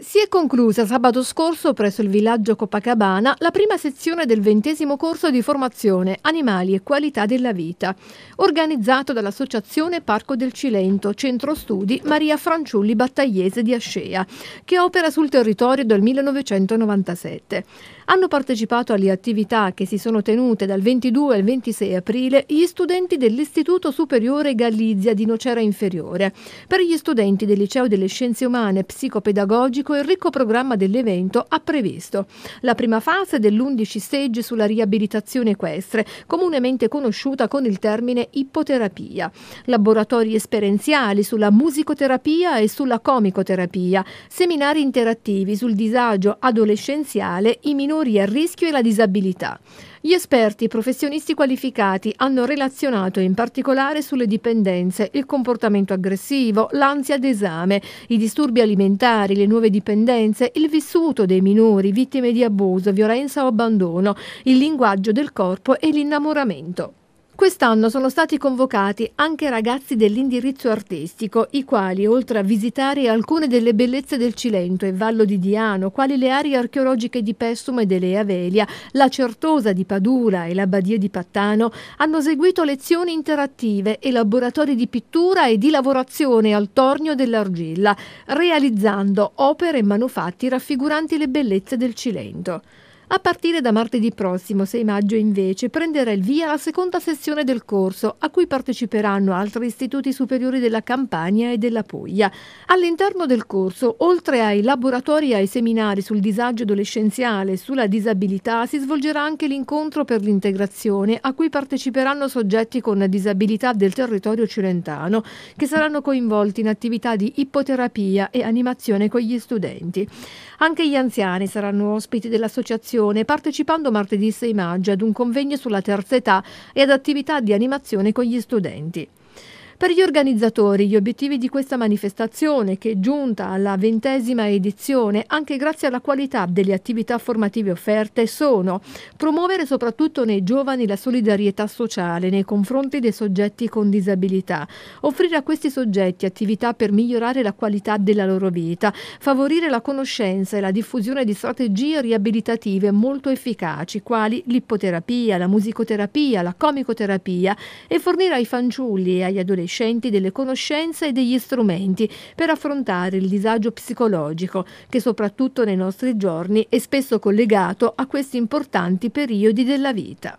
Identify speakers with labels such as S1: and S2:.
S1: Si è conclusa sabato scorso presso il villaggio Copacabana la prima sezione del ventesimo corso di formazione Animali e qualità della vita, organizzato dall'Associazione Parco del Cilento, Centro Studi Maria Franciulli Battagliese di Ascea, che opera sul territorio dal 1997. Hanno partecipato alle attività che si sono tenute dal 22 al 26 aprile gli studenti dell'Istituto Superiore Gallizia di Nocera Inferiore, per gli studenti del Liceo delle Scienze Umane Psicopedagogico tecnico e ricco programma dell'evento ha previsto la prima fase dell'11 stage sulla riabilitazione equestre, comunemente conosciuta con il termine ippoterapia, laboratori esperienziali sulla musicoterapia e sulla comicoterapia, seminari interattivi sul disagio adolescenziale, i minori a rischio e la disabilità. Gli esperti professionisti qualificati hanno relazionato in particolare sulle dipendenze, il comportamento aggressivo, l'ansia d'esame, i disturbi alimentari, le nuove dipendenze, il vissuto dei minori vittime di abuso, violenza o abbandono, il linguaggio del corpo e l'innamoramento. Quest'anno sono stati convocati anche ragazzi dell'indirizzo artistico, i quali, oltre a visitare alcune delle bellezze del Cilento e Vallo di Diano, quali le aree archeologiche di Pessum e delle Avelia, la Certosa di Padura e la Badia di Pattano, hanno eseguito lezioni interattive e laboratori di pittura e di lavorazione al tornio dell'argilla, realizzando opere e manufatti raffiguranti le bellezze del Cilento. A partire da martedì prossimo, 6 maggio, invece, prenderà il via la seconda sessione del corso, a cui parteciperanno altri istituti superiori della Campania e della Puglia. All'interno del corso, oltre ai laboratori e ai seminari sul disagio adolescenziale e sulla disabilità, si svolgerà anche l'incontro per l'integrazione, a cui parteciperanno soggetti con disabilità del territorio cilentano, che saranno coinvolti in attività di ipoterapia e animazione con gli studenti. Anche gli anziani saranno ospiti dell'associazione formazione partecipando martedì 6 maggio ad un convegno sulla terza età e ad attività di animazione con gli studenti. Per gli organizzatori gli obiettivi di questa manifestazione, che è giunta alla ventesima edizione, anche grazie alla qualità delle attività formative offerte, sono promuovere soprattutto nei giovani la solidarietà sociale nei confronti dei soggetti con disabilità, offrire a questi soggetti attività per migliorare la qualità della loro vita, favorire la conoscenza e la diffusione di strategie riabilitative molto efficaci, quali l'ippoterapia, la musicoterapia, la comicoterapia, e fornire ai fanciulli e agli adolescenti accrescenti delle conoscenze e degli strumenti per affrontare il disagio psicologico che soprattutto nei nostri giorni è spesso collegato a questi importanti periodi della vita.